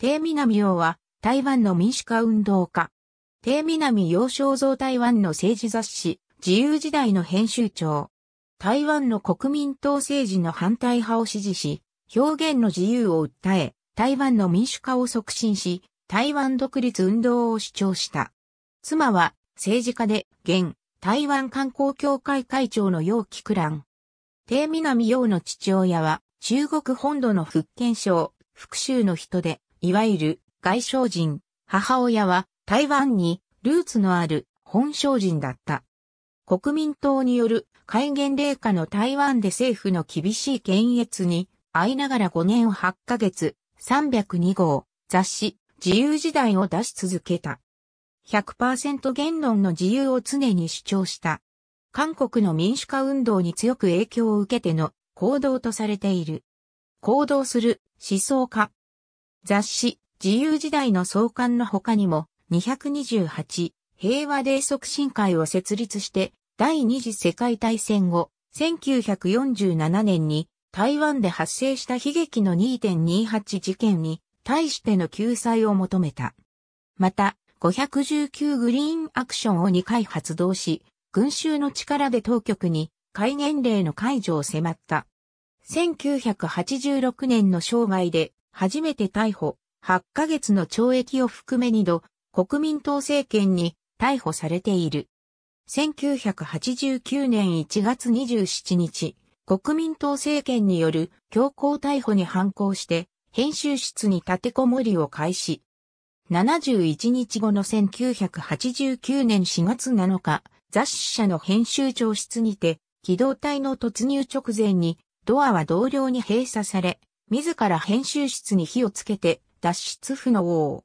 帝南洋は台湾の民主化運動家。帝南洋肖像台湾の政治雑誌、自由時代の編集長。台湾の国民党政治の反対派を支持し、表現の自由を訴え、台湾の民主化を促進し、台湾独立運動を主張した。妻は政治家で、現、台湾観光協会会長の楊菊蘭。帝南洋の父親は、中国本土の福建省、福州の人で、いわゆる外省人、母親は台湾にルーツのある本省人だった。国民党による戒厳令下の台湾で政府の厳しい検閲に会いながら5年8ヶ月302号雑誌自由時代を出し続けた。100%言論の自由を常に主張した。韓国の民主化運動に強く影響を受けての行動とされている。行動する思想家、雑誌、自由時代の創刊の他にも、228、平和で促進会を設立して、第二次世界大戦後、1947年に台湾で発生した悲劇の2.28事件に対しての救済を求めた。また、519グリーンアクションを2回発動し、群衆の力で当局に戒厳令の解除を迫った。1986年の生涯で初めて逮捕、8ヶ月の懲役を含め2度、国民党政権に逮捕されている。1989年1月27日、国民党政権による強行逮捕に反抗して、編集室に立てこもりを開始。71日後の1989年4月7日、雑誌社の編集長室にて、機動隊の突入直前に、ドアは同僚に閉鎖され、自ら編集室に火をつけて脱出不能。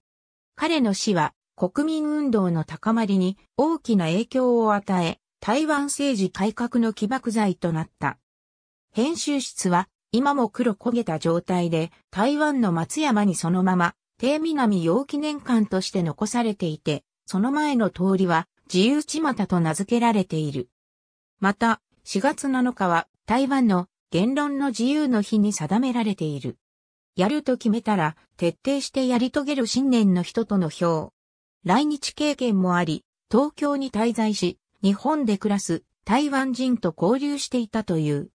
彼の死は国民運動の高まりに大きな影響を与え、台湾政治改革の起爆剤となった。編集室は今も黒焦げた状態で台湾の松山にそのまま低南洋記念館として残されていて、その前の通りは自由地又と名付けられている。また、4月7日は台湾の言論の自由の日に定められている。やると決めたら、徹底してやり遂げる信念の人との票。来日経験もあり、東京に滞在し、日本で暮らす台湾人と交流していたという。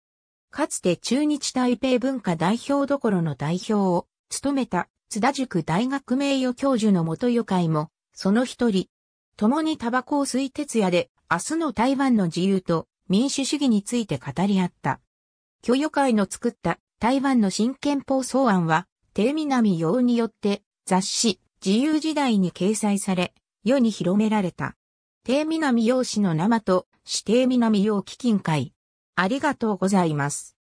かつて中日台北文化代表どころの代表を務めた津田塾大学名誉教授の元与会も、その一人。共にタバコを吸い徹夜で、明日の台湾の自由と民主主義について語り合った。許与会の作った台湾の新憲法草案は、低南洋によって雑誌自由時代に掲載され、世に広められた。低南洋市の生と指定南洋基金会。ありがとうございます。